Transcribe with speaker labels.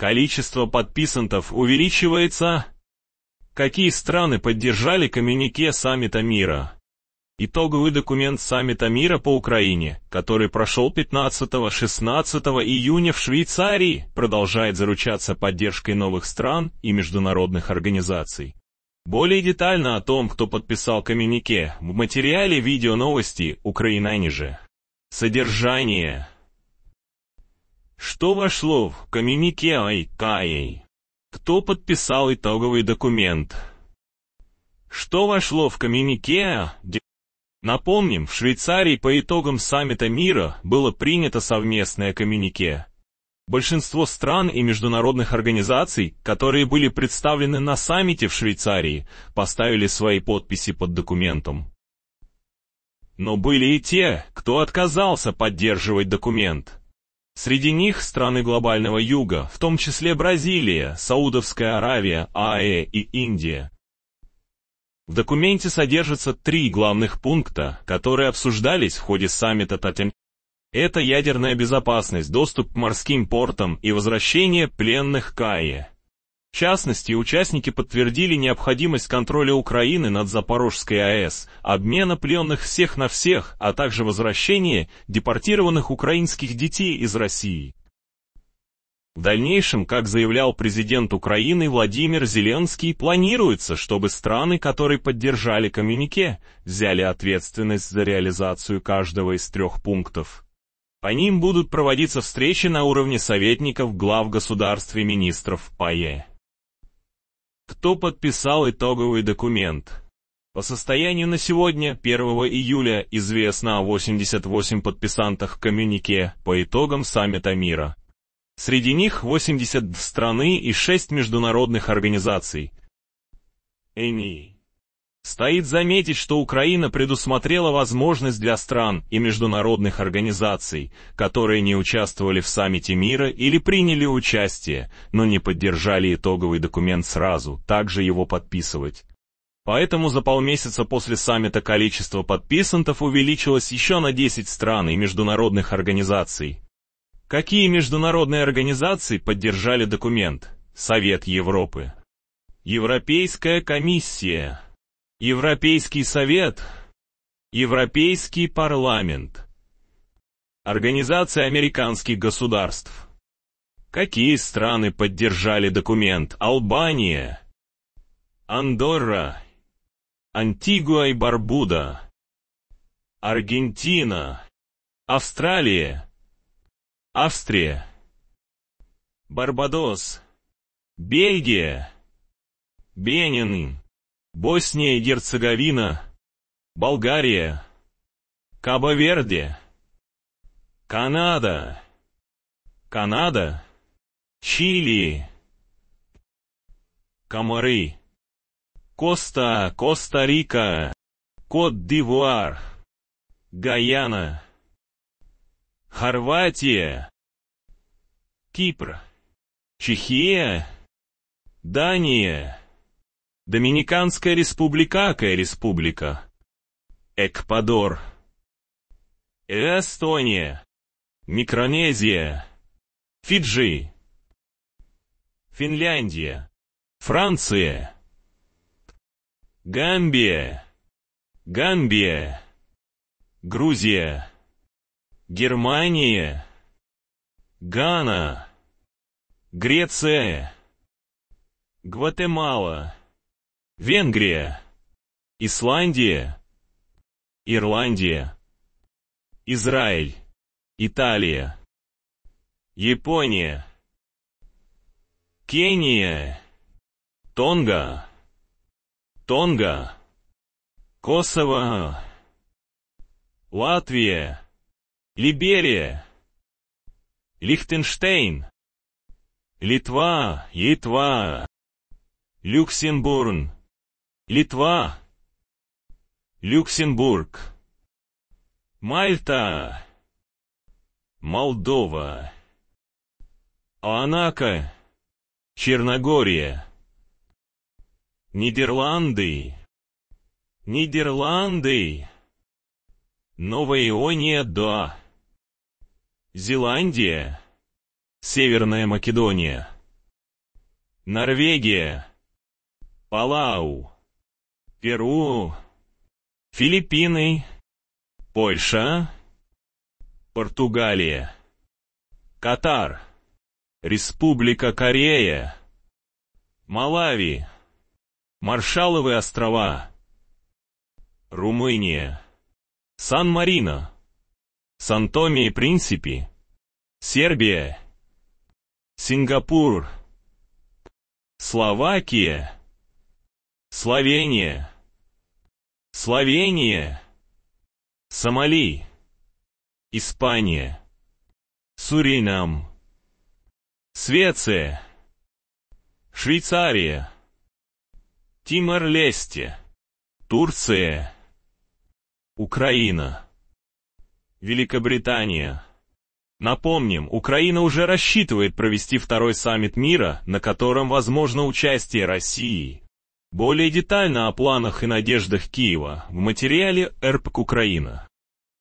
Speaker 1: Количество подписантов увеличивается. Какие страны поддержали коммюнике саммита мира? Итоговый документ саммита мира по Украине, который прошел 15-16 июня в Швейцарии, продолжает заручаться поддержкой новых стран и международных организаций. Более детально о том, кто подписал коммюнике, в материале видео новости «Украина ниже». Содержание. Что вошло в коммюнике Айкаей? Кто подписал итоговый документ? Что вошло в коммюнике? Напомним, в Швейцарии по итогам саммита мира было принято совместное коммюнике. Большинство стран и международных организаций, которые были представлены на саммите в Швейцарии, поставили свои подписи под документом. Но были и те, кто отказался поддерживать документ. Среди них страны глобального юга, в том числе Бразилия, Саудовская Аравия, АЭ и Индия. В документе содержатся три главных пункта, которые обсуждались в ходе саммита Татен. Это ядерная безопасность, доступ к морским портам и возвращение пленных Каи. Э. В частности, участники подтвердили необходимость контроля Украины над Запорожской АЭС, обмена пленных всех на всех, а также возвращения депортированных украинских детей из России. В дальнейшем, как заявлял президент Украины Владимир Зеленский, планируется, чтобы страны, которые поддержали коммюнике, взяли ответственность за реализацию каждого из трех пунктов. По ним будут проводиться встречи на уровне советников глав государств и министров ПАЕ кто подписал итоговый документ. По состоянию на сегодня, 1 июля, известно о 88 подписантах коммюнике по итогам саммита мира. Среди них 80 страны и 6 международных организаций. ЭНИ Стоит заметить, что Украина предусмотрела возможность для стран и международных организаций, которые не участвовали в саммите мира или приняли участие, но не поддержали итоговый документ сразу, также его подписывать. Поэтому за полмесяца после саммита количество подписантов увеличилось еще на 10 стран и международных организаций. Какие международные организации поддержали документ? Совет Европы. Европейская комиссия. Европейский совет, Европейский парламент, Организация американских государств. Какие страны поддержали документ? Албания, Андорра, Антигуа и Барбуда, Аргентина, Австралия, Австрия, Барбадос, Бельгия, Бенин, Босния и Герцеговина, Болгария, Кабо-Верде, Канада, Канада, Чили, Комары, Коста, Коста-Рика, Кот-Дивуар, Гаяна, Хорватия, Кипр, Чехия, Дания, Доминиканская республика Акая республика. Эквадор. Эстония. Микронезия. Фиджи. Финляндия. Франция. Гамбия. Гамбия. Грузия. Германия. Гана. Греция. Гватемала. Венгрия, Исландия, Ирландия, Израиль, Италия, Япония, Кения, Тонга, Тонга, Косово, Латвия, Либерия, Лихтенштейн, Литва, Литва, Люксембург, Литва, Люксембург, Мальта, Молдова, Анака, Черногория, Нидерланды, Нидерланды, Новая Иония, да, Зеландия, Северная Македония, Норвегия, Палау. Перу, Филиппины, Польша, Португалия, Катар, Республика Корея, Малави, Маршаловы острова, Румыния, Сан-Марино, Сан-Томе и Принципи, Сербия, Сингапур, Словакия, Словения, Словения, Сомали, Испания, Суринам, Швеция, Швейцария, Тимор-Лесте, Турция, Украина, Великобритания. Напомним, Украина уже рассчитывает провести второй саммит мира, на котором возможно участие России более детально о планах и надеждах Киева в материале «РПК Украина».